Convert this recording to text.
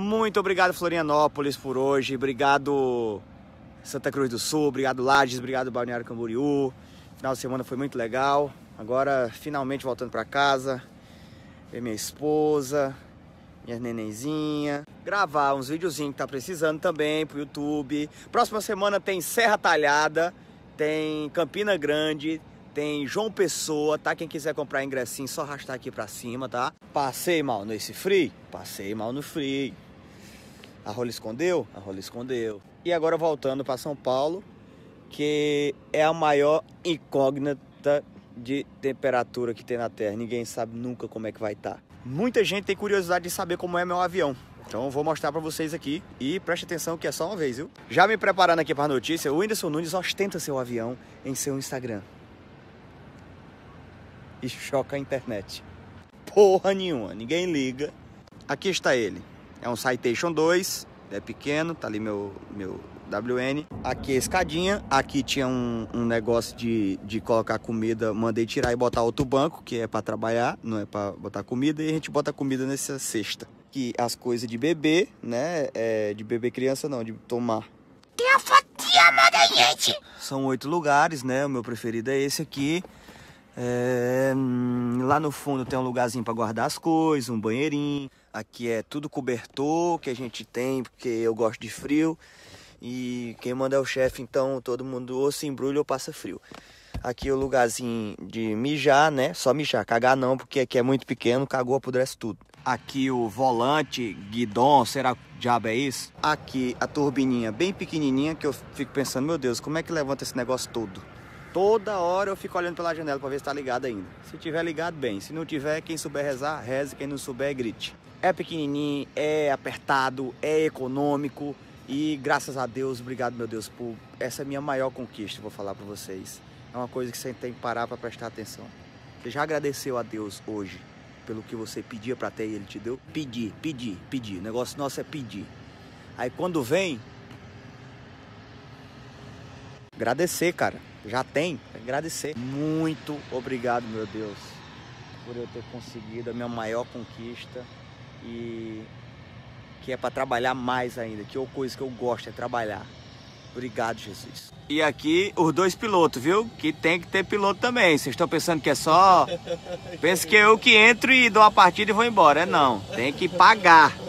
Muito obrigado, Florianópolis, por hoje. Obrigado, Santa Cruz do Sul. Obrigado, Lages. Obrigado, Balneário Camboriú. Final de semana foi muito legal. Agora, finalmente voltando para casa. Ver minha esposa, minha nenenzinha. Gravar uns videozinhos que tá precisando também pro YouTube. Próxima semana tem Serra Talhada, tem Campina Grande, tem João Pessoa, tá? Quem quiser comprar ingressinho, só arrastar aqui pra cima, tá? Passei mal nesse free? Passei mal no free. A rola escondeu? A rola escondeu. E agora voltando para São Paulo, que é a maior incógnita de temperatura que tem na Terra. Ninguém sabe nunca como é que vai estar. Tá. Muita gente tem curiosidade de saber como é meu avião. Então vou mostrar para vocês aqui e preste atenção que é só uma vez, viu? Já me preparando aqui para a notícia, o Whindersson Nunes ostenta seu avião em seu Instagram. E choca a internet. Porra nenhuma, ninguém liga. Aqui está ele. É um Citation 2, é pequeno, tá ali meu, meu WN. Aqui é escadinha, aqui tinha um, um negócio de, de colocar comida, mandei tirar e botar outro banco, que é para trabalhar, não é para botar comida, e a gente bota comida nessa cesta. Que as coisas de bebê, né, é, de bebê criança não, de tomar. Tem a fatia, manda gente! São oito lugares, né, o meu preferido é esse aqui. É, hum, lá no fundo tem um lugarzinho para guardar as coisas, um banheirinho. Aqui é tudo cobertor que a gente tem, porque eu gosto de frio. E quem manda é o chefe, então todo mundo ou se embrulha ou passa frio. Aqui é o lugarzinho de mijar, né? Só mijar, cagar não, porque aqui é muito pequeno, cagou, apodrece tudo. Aqui o volante, guidon, será que diabo é isso? Aqui a turbininha bem pequenininha, que eu fico pensando, meu Deus, como é que levanta esse negócio todo? Toda hora eu fico olhando pela janela para ver se está ligado ainda. Se tiver ligado, bem. Se não tiver, quem souber rezar, reze. Quem não souber, grite. É pequenininho, é apertado, é econômico. E graças a Deus, obrigado meu Deus por essa minha maior conquista, vou falar para vocês. É uma coisa que você tem que parar para prestar atenção. Você já agradeceu a Deus hoje pelo que você pedia para ter e ele te deu? Pedir, pedir, pedir. O negócio nosso é pedir. Aí quando vem, agradecer, cara já tem, agradecer. Muito obrigado, meu Deus, por eu ter conseguido a minha maior conquista e que é para trabalhar mais ainda, que é uma coisa que eu gosto é trabalhar. Obrigado, Jesus. E aqui os dois pilotos, viu? Que tem que ter piloto também. Vocês estão pensando que é só. Pensa que eu que entro e dou a partida e vou embora. É não. Tem que pagar.